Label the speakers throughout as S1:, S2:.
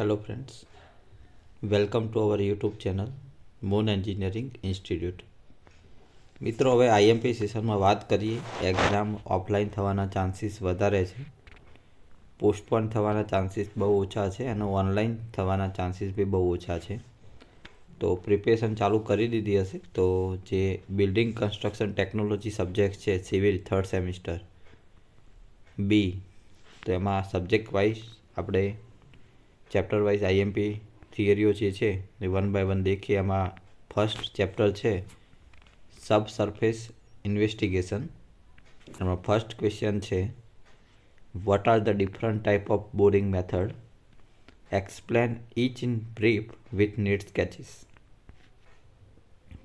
S1: Hello friends welcome to our YouTube channel Moon engineering institute મિત્રો હવે IMP સેશનમાં વાત કરીએ એક્ઝામ ઓફલાઈન થવાના ચાન્સીસ વધારે છે પોસ્ટપોન થવાના ચાન્સીસ બહુ ઓછા છે અને ઓનલાઈન થવાના ચાન્સીસ બી બહુ ઓછા છે તો પ્રિપેરેશન ચાલુ કરી દીધી હશે તો જે બિલ્ડિંગ કન્સ્ટ્રક્શન ટેકનોલોજી સબ્જેક્ટ છે સિવિલ થર્ડ સેમિસ્ટર બી તો એમાં સબ્જેક્ટ વાઇઝ આપણે chapter wise I M P theory है वन बाय वन देखिए आम फर्स्ट चेप्टर है subsurface investigation um first question है what are the different type of boring method explain each in brief with neat sketches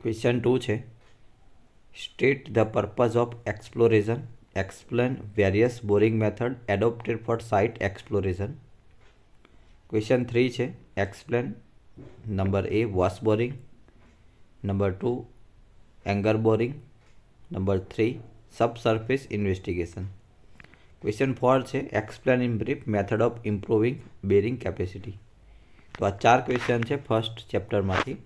S1: question two है state the purpose of exploration explain various boring method adopted for site exploration question three છે explain number A wash boring number two એંગર boring number three subsurface investigation question four છે explain in brief method of improving bearing capacity તો આ ચાર question છે first ચેપ્ટરમાંથી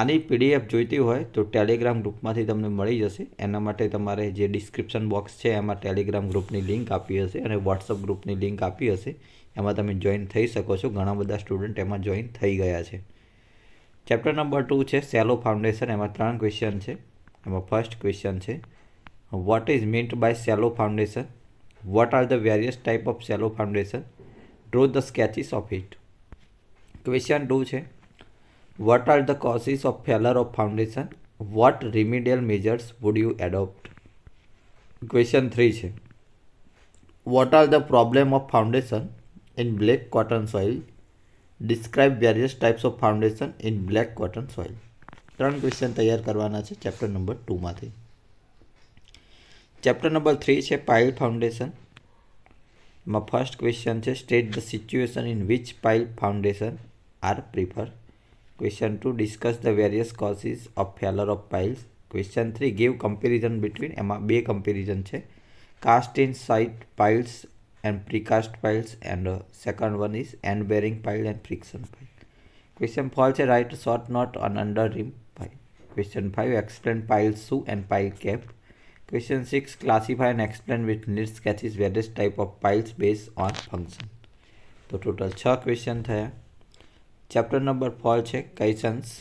S1: આની PDF જોઈતી હોય તો ટેલિગ્રામ ગ્રુપમાંથી તમને મળી જશે એના માટે તમારે જે ડિસ્ક્રિપ્શન બોક્સ છે એમાં ટેલિગ્રામ ગ્રુપની લિંક આપી હશે અને વોટ્સઅપ ગ્રુપની લિંક આપી હશે એમાં તમે જોઈન થઈ શકો છો ઘણા બધા સ્ટુડન્ટ એમાં જોઈન થઈ ગયા છે ચેપ્ટર નંબર ટુ છે સેલો ફાઉન્ડેશન એમાં ત્રણ ક્વેશ્ચન છે એમાં ફર્સ્ટ ક્વેશ્ચન છે what is meant by shallow foundation what are the various type of shallow foundation draw the sketches of it question two છે What are the causes of failure of foundation? What remedial measures would you adopt? Question 3 છે What are the problem of foundation in black cotton soil? Describe various types of foundation in black cotton soil. ત્રણ question તૈયાર કરવાના છે chapter number ટુમાંથી chapter number three છે pile foundation માં first question છે state the situation in which pile foundation are prefer Question 2. Discuss the various causes of failure of piles. Question 3. Give comparison between એમાં બે comparison છે cast in site piles and precast piles and uh, second one is end bearing pile and friction pile. Question 4 છે write short note on under rim pile. Question 5 explain pile shoe and pile cap. Question 6 classify and explain with neat sketches various type of piles based on function. તો total 6 question થયા chapter number four છે caissons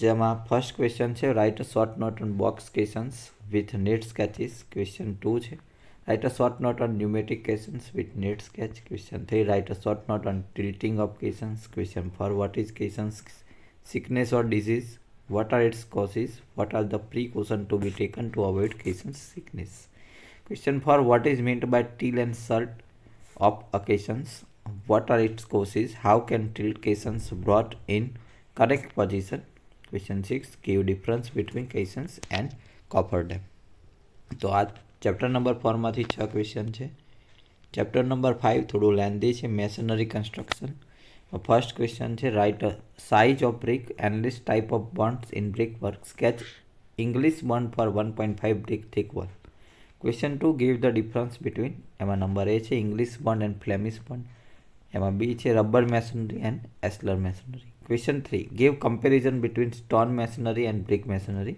S1: જેમાં first question છે write a short note on box caissons with neat sketches question two છે write a short note on pneumatic caissons with neat sketch question three write a short note on treating of caissons question four what is caissons sickness or disease what are its causes what are the precautions to be taken to avoid occasion sickness question for what is meant by teal and shirt of occasions what are its causes how can tilt cases brought in correct position six: Give difference between between and copper dam. Dam તો આ chapter four, ફોરમાંથી છ question છે chapter number five, થોડું lengthy છે masonry construction first question છે write size of brick enlist type of bonds in brick work sketch English bond for one point five point five brick thick work question two give the difference between એમાં number A છે English bond and Flemish bond એમાં B છે rubber મેસનરી and ashlar masonry question three give comparison between stone masonry and brick masonry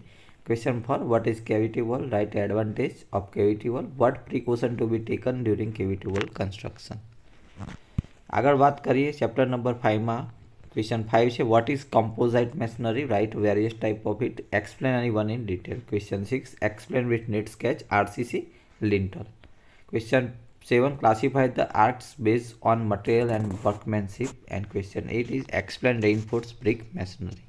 S1: Question 4 What is cavity wall? Right advantage of cavity wall. What precaution to be taken during cavity wall construction? આગળ વાત કરીએ chapter number ફાઇવમાં question five છે what is composite masonry write various type of it explain any one in detail question six explain with neat sketch RCC lintel question 7 classify the arts based on material and workmanship and question 8 is explain reinforced brick masonry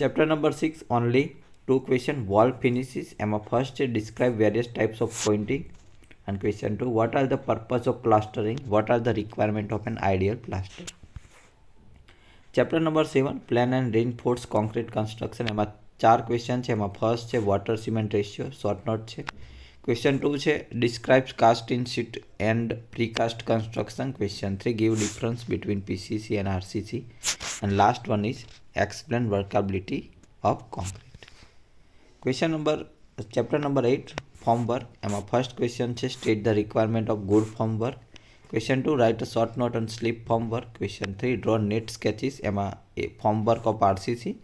S1: chapter number 6 only two question wall finishes emma first describe various types of pointing and question 2 what are the purpose of plastering what are the requirement of an ideal plaster chapter number seven plain and reinforce concrete construction એમાં ચાર question છે એમાં first છે water cement ratio short note છે question two છે describes cast in situ and precast construction question three give difference between PCC and RCC and last one is explain workability of concrete question number chapter number eight formwork એમાં first question છે state the requirement of good formwork question two write a short note on slip formwork question three draw neat sketches એમાં A formwork of RCC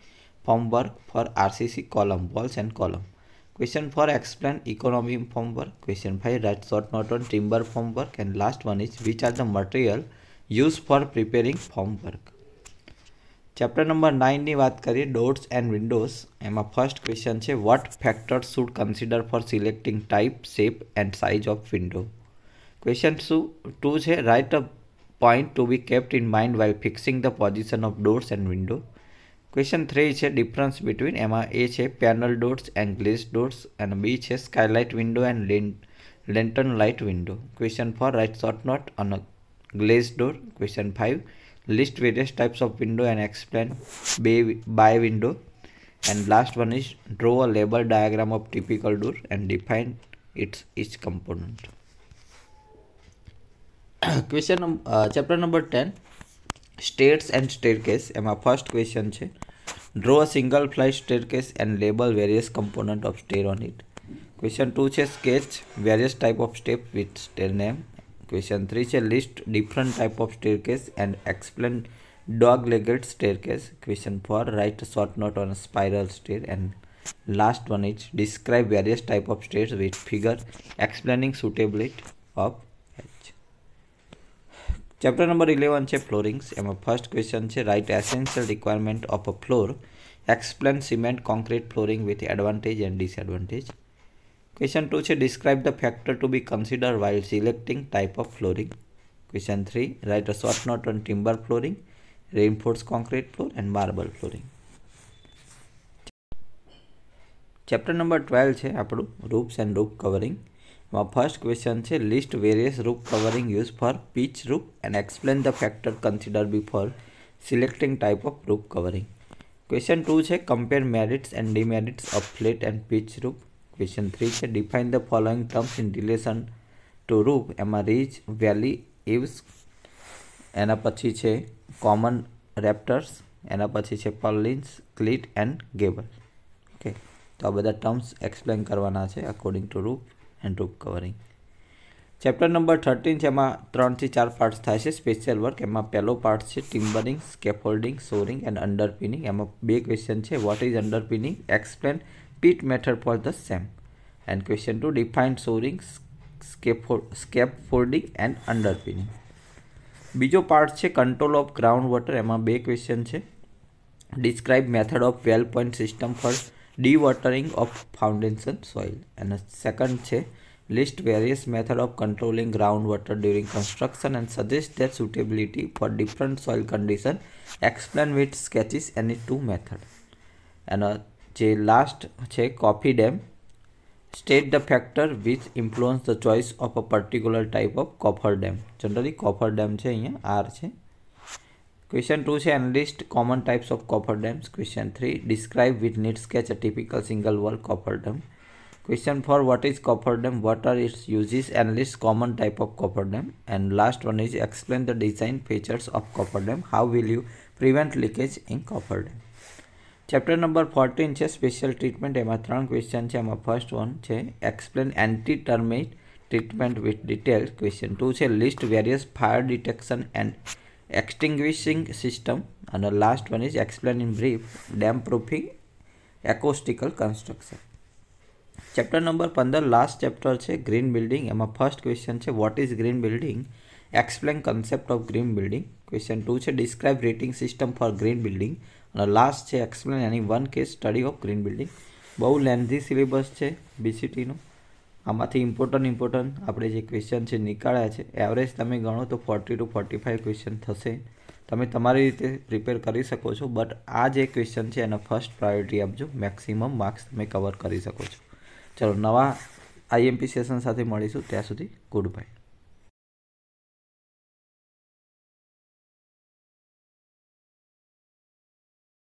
S1: formwork for RCC column walls and column Question 4 explain economy firmware. Question 5 write short note on timber firmwork and last one is which are the material used for preparing firmwork. Chapter number નાઇનની વાત કરીએ doors and windows એમાં first question છે what factors should consider for selecting type shape and size of window question શું two છે write a point to be kept in mind while fixing the position of doors and window question three છે difference between એમાં A છે panel doors and glazed doors અને B છે skylight window and lantern light window question four write short note અને glazed door question five list various types of window and explain bay by window and last one is draw a label diagram of typical door and define its each component question uh, chapter number 10 states and staircase એમાં first question છે draw a single flight staircase and label various component of stair on it question 2 says sketch various type of step with stair name question 3 says list different type of staircase and explain dog legged staircase question 4 write a short note on spiral stair and last one is describe various type of stairs with figure explaining suitability of chapter number eleven છે floorings એમાં first question છે write essential requirement of a floor explain cement concrete flooring with advantage and disadvantage question two છે describe the factor to be consider while selecting type of flooring question three write a short note on timber flooring reinforce concrete floor and marble flooring chapter number twelve છે આપણું roofs and roof covering મા first question છે list વેરીયસ roof covering use for pitch roof and explain the factor consider before selecting type of roof covering question 2 છે compare merits and demerits of flat and pitch roof question 3 છે define the following terms in relation to roof um ridge valley eaves એના પછી છે common Raptors એના પછી છે પર્લિન્સ ક્લીટ and ગેબલ okay તો આ બધા ટર્મ્સ એક્સપ્લેન કરવાના છે according to roof and roof covering chapter number thirteen છે એમાં ત્રણથી ચાર પાર્ટ્સ થાય છે સ્પેશિયલ વર્ક એમાં પહેલો પાર્ટ છે ટિમ્બરિંગ સ્કેફોલ્ડિંગ સોરિંગ એન્ડ અંડરપિનિંગ એમાં બે ક્વેશ્ચન છે what is underpinning explain pit method for the same and question two define shoring scaffolding and underpinning બીજો પાર્ટ છે કંટ્રોલ ઓફ ગ્રાઉન્ડ વોટર એમાં બે ક્વેશ્ચન છે describe method of well point system first dewatering of foundation soil અને second છે list various method of controlling ground water during construction and suggest their suitability for different soil condition explain with sketches any two method એનો જે last છે cofferdam state the factor with influence the choice of a particular type of cofferdam generally cofferdam છે અહીંયા R છે Question 2 say enlist common types of copper dams. Question 3 describe with neat sketch a typical single wall copper dam. Question 4 what is copper dam? What are its uses? Enlist common type of copper dam. And last one is explain the design features of copper dam. How will you prevent leakage in copper dam? Chapter number 14 is special treatment. Amatron question say first one say explain anti termite treatment with details. Question 2 say list various fire detection and extinguishing system and the last one is explain in brief dam proofing acoustical construction chapter number પંદર last chapter છે green building એમાં first question છે what is green building explain concept of green building question two છે describe rating system for green building અને last છે explain any one case study of green building બહુ lengthy syllabus છે બીસીટીનું આમાંથી important important આપણે જે ક્વેશ્ચન છે નીકાળ્યા છે એવરેજ તમે ગણો તો forty two forty five question થશે તમે તમારી રીતે પ્રિપેર કરી શકો છો બટ આ જે ક્વેશ્ચન છે એને ફર્સ્ટ પ્રાયોરિટી આપજો મેક્સિમમ માર્ક્સ તમે કવર કરી શકો છો ચલો નવા આઈએમપી સેશન સાથે મળીશું ત્યાં સુધી ગુડ બાય